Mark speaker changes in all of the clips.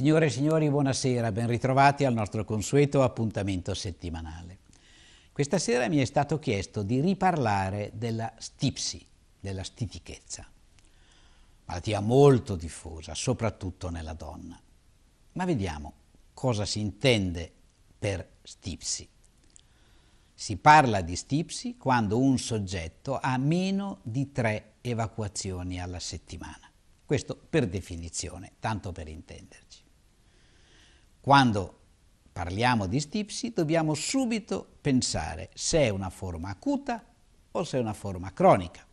Speaker 1: Signore e signori, buonasera, ben ritrovati al nostro consueto appuntamento settimanale. Questa sera mi è stato chiesto di riparlare della stipsi, della stitichezza, malattia molto diffusa, soprattutto nella donna. Ma vediamo cosa si intende per stipsi. Si parla di stipsi quando un soggetto ha meno di tre evacuazioni alla settimana. Questo per definizione, tanto per intenderci. Quando parliamo di stipsi dobbiamo subito pensare se è una forma acuta o se è una forma cronica.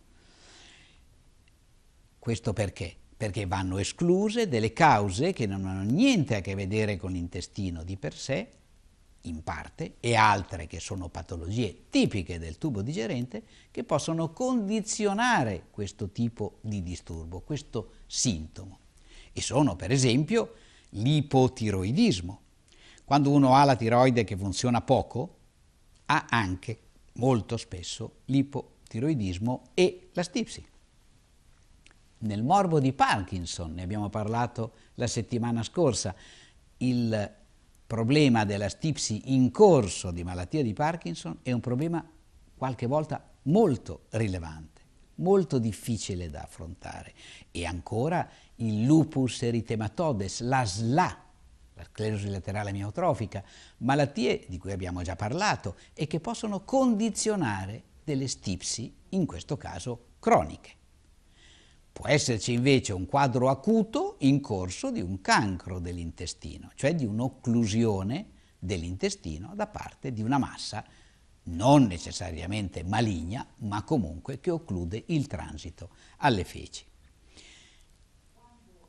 Speaker 1: Questo perché? Perché vanno escluse delle cause che non hanno niente a che vedere con l'intestino di per sé, in parte, e altre che sono patologie tipiche del tubo digerente che possono condizionare questo tipo di disturbo, questo sintomo. E sono per esempio l'ipotiroidismo. Quando uno ha la tiroide che funziona poco, ha anche molto spesso l'ipotiroidismo e la stipsi. Nel morbo di Parkinson, ne abbiamo parlato la settimana scorsa, il problema della stipsi in corso di malattia di Parkinson è un problema qualche volta molto rilevante molto difficile da affrontare. E ancora il lupus eritematodes, la SLA, la sclerosi laterale miotrofica, malattie di cui abbiamo già parlato e che possono condizionare delle stipsi, in questo caso croniche. Può esserci invece un quadro acuto in corso di un cancro dell'intestino, cioè di un'occlusione dell'intestino da parte di una massa non necessariamente maligna, ma comunque che occlude il transito alle feci.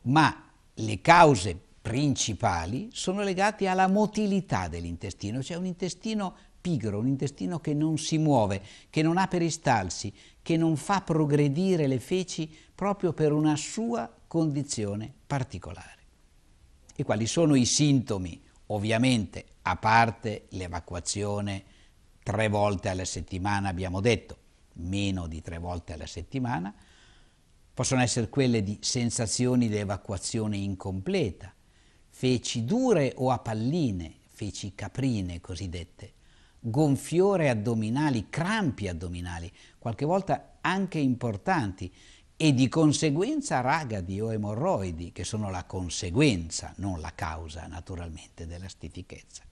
Speaker 1: Ma le cause principali sono legate alla motilità dell'intestino, cioè un intestino pigro, un intestino che non si muove, che non ha peristalsi, che non fa progredire le feci proprio per una sua condizione particolare. E quali sono i sintomi? Ovviamente, a parte l'evacuazione, tre volte alla settimana abbiamo detto, meno di tre volte alla settimana, possono essere quelle di sensazioni di evacuazione incompleta, feci dure o a palline, feci caprine cosiddette, gonfiore addominali, crampi addominali, qualche volta anche importanti, e di conseguenza ragadi o emorroidi, che sono la conseguenza, non la causa naturalmente della stitichezza.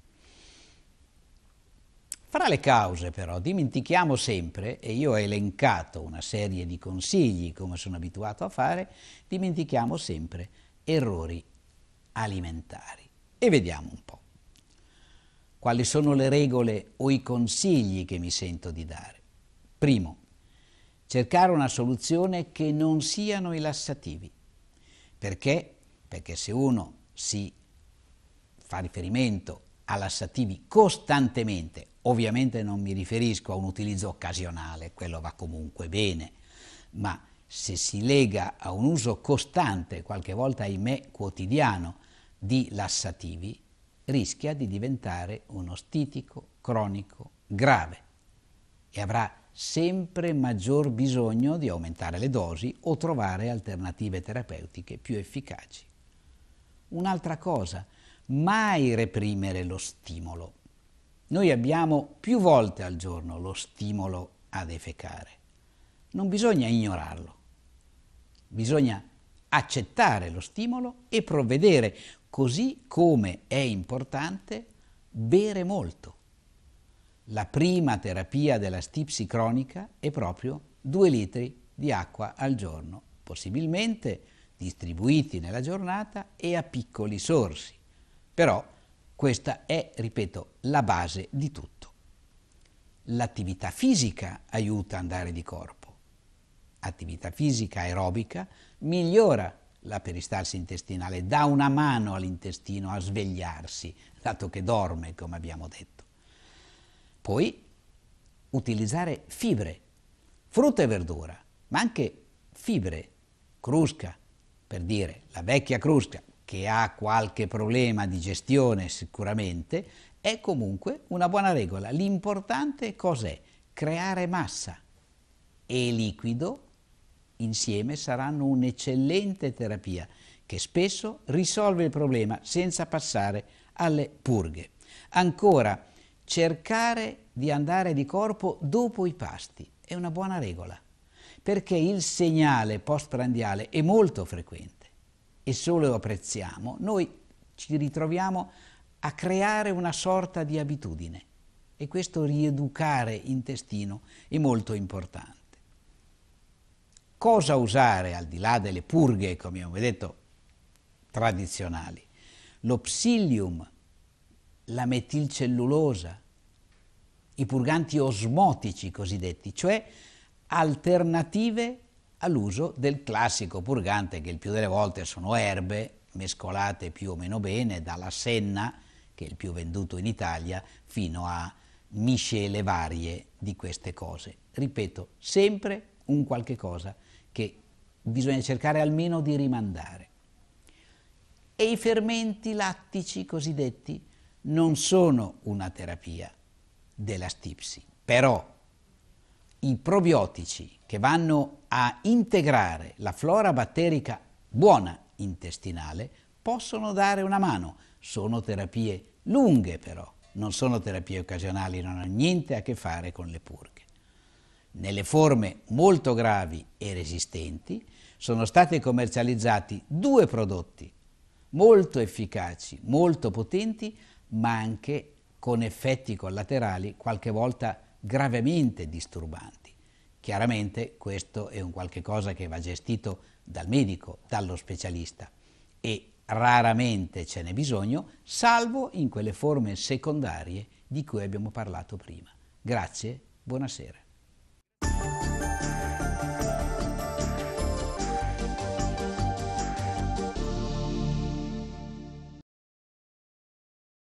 Speaker 1: Fra le cause però dimentichiamo sempre, e io ho elencato una serie di consigli come sono abituato a fare, dimentichiamo sempre errori alimentari. E vediamo un po' quali sono le regole o i consigli che mi sento di dare. Primo, cercare una soluzione che non siano i lassativi. Perché? Perché se uno si fa riferimento a lassativi costantemente Ovviamente non mi riferisco a un utilizzo occasionale, quello va comunque bene, ma se si lega a un uso costante, qualche volta ahimè quotidiano, di lassativi, rischia di diventare uno stitico cronico grave e avrà sempre maggior bisogno di aumentare le dosi o trovare alternative terapeutiche più efficaci. Un'altra cosa, mai reprimere lo stimolo noi abbiamo più volte al giorno lo stimolo a defecare. Non bisogna ignorarlo. Bisogna accettare lo stimolo e provvedere, così come è importante bere molto. La prima terapia della stipsi cronica è proprio due litri di acqua al giorno, possibilmente distribuiti nella giornata e a piccoli sorsi. Però questa è, ripeto, la base di tutto. L'attività fisica aiuta ad andare di corpo. Attività fisica aerobica migliora la peristalsi intestinale, dà una mano all'intestino a svegliarsi, dato che dorme, come abbiamo detto. Poi utilizzare fibre, frutta e verdura, ma anche fibre, crusca, per dire la vecchia crusca, che ha qualche problema di gestione sicuramente, è comunque una buona regola. L'importante cos'è? Creare massa e liquido insieme saranno un'eccellente terapia che spesso risolve il problema senza passare alle purghe. Ancora, cercare di andare di corpo dopo i pasti è una buona regola perché il segnale postprandiale è molto frequente e solo apprezziamo, noi ci ritroviamo a creare una sorta di abitudine e questo rieducare intestino è molto importante. Cosa usare al di là delle purghe, come abbiamo detto, tradizionali? Lo psyllium, la metilcellulosa, i purganti osmotici cosiddetti, cioè alternative all'uso del classico purgante che il più delle volte sono erbe mescolate più o meno bene dalla senna, che è il più venduto in Italia, fino a miscele varie di queste cose. Ripeto, sempre un qualche cosa che bisogna cercare almeno di rimandare. E i fermenti lattici cosiddetti non sono una terapia della stipsi, però i probiotici che vanno a integrare la flora batterica buona intestinale possono dare una mano. Sono terapie lunghe però, non sono terapie occasionali, non hanno niente a che fare con le purghe. Nelle forme molto gravi e resistenti sono stati commercializzati due prodotti molto efficaci, molto potenti, ma anche con effetti collaterali qualche volta gravemente disturbanti. Chiaramente questo è un qualche cosa che va gestito dal medico, dallo specialista e raramente ce n'è bisogno, salvo in quelle forme secondarie di cui abbiamo parlato prima. Grazie, buonasera.